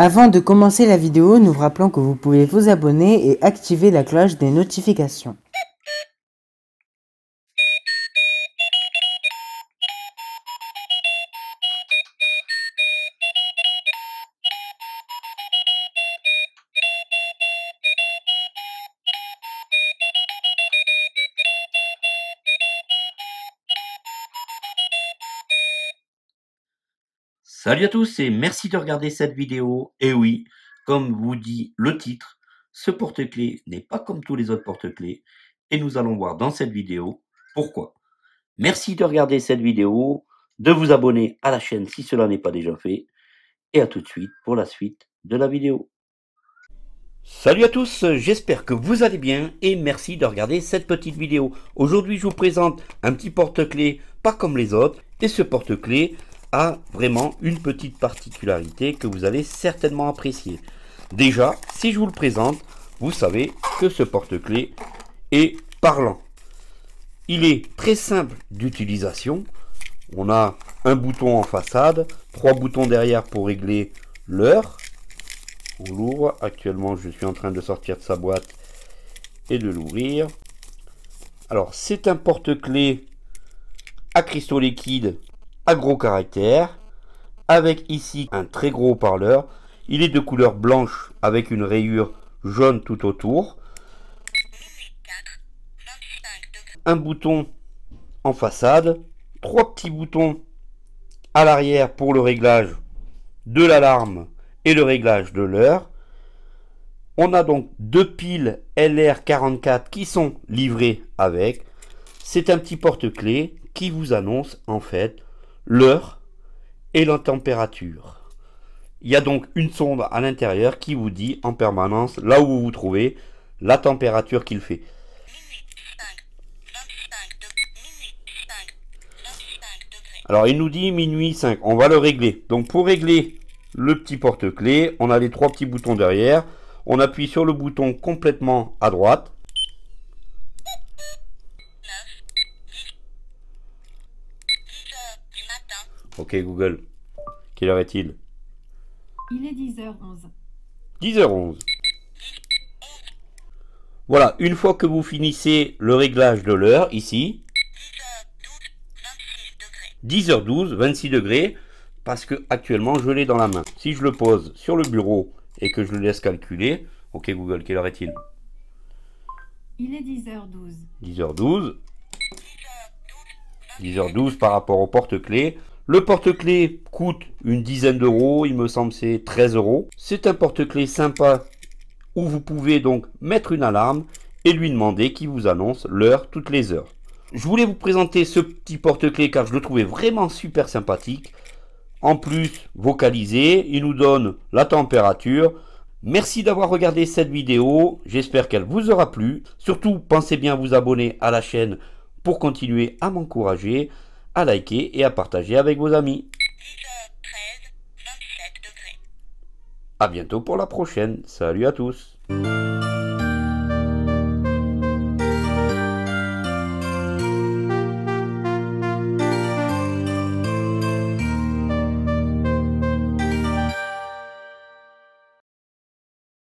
Avant de commencer la vidéo, nous vous rappelons que vous pouvez vous abonner et activer la cloche des notifications. Salut à tous et merci de regarder cette vidéo. Et oui, comme vous dit le titre, ce porte-clés n'est pas comme tous les autres porte-clés et nous allons voir dans cette vidéo pourquoi. Merci de regarder cette vidéo, de vous abonner à la chaîne si cela n'est pas déjà fait et à tout de suite pour la suite de la vidéo. Salut à tous, j'espère que vous allez bien et merci de regarder cette petite vidéo. Aujourd'hui je vous présente un petit porte-clés pas comme les autres et ce porte-clés a vraiment une petite particularité que vous allez certainement apprécier. Déjà, si je vous le présente, vous savez que ce porte-clés est parlant. Il est très simple d'utilisation. On a un bouton en façade, trois boutons derrière pour régler l'heure. On l'ouvre. Actuellement, je suis en train de sortir de sa boîte et de l'ouvrir. Alors, c'est un porte-clés à cristaux liquides gros caractère avec ici un très gros parleur Il est de couleur blanche avec une rayure jaune tout autour. Un bouton en façade, trois petits boutons à l'arrière pour le réglage de l'alarme et le réglage de l'heure. On a donc deux piles LR44 qui sont livrées avec. C'est un petit porte-clés qui vous annonce en fait l'heure et la température. Il y a donc une sonde à l'intérieur qui vous dit en permanence là où vous vous trouvez, la température qu'il fait. Alors il nous dit minuit 5, on va le régler. Donc pour régler le petit porte-clés, on a les trois petits boutons derrière. On appuie sur le bouton complètement à droite. Ok Google, quelle heure est-il Il est 10h11. 10h11. Voilà, une fois que vous finissez le réglage de l'heure ici, 10h12, 26 degrés, parce que actuellement je l'ai dans la main. Si je le pose sur le bureau et que je le laisse calculer, ok Google, quelle heure est-il Il est 10h12. 10h12. 10h12 par rapport au porte-clés, le porte clé coûte une dizaine d'euros, il me semble c'est 13 euros. C'est un porte clé sympa où vous pouvez donc mettre une alarme et lui demander qui vous annonce l'heure toutes les heures. Je voulais vous présenter ce petit porte clé car je le trouvais vraiment super sympathique. En plus, vocalisé, il nous donne la température. Merci d'avoir regardé cette vidéo, j'espère qu'elle vous aura plu. Surtout, pensez bien à vous abonner à la chaîne pour continuer à m'encourager à liker et à partager avec vos amis. 10 h 13 27 degrés. A bientôt pour la prochaine. Salut à tous.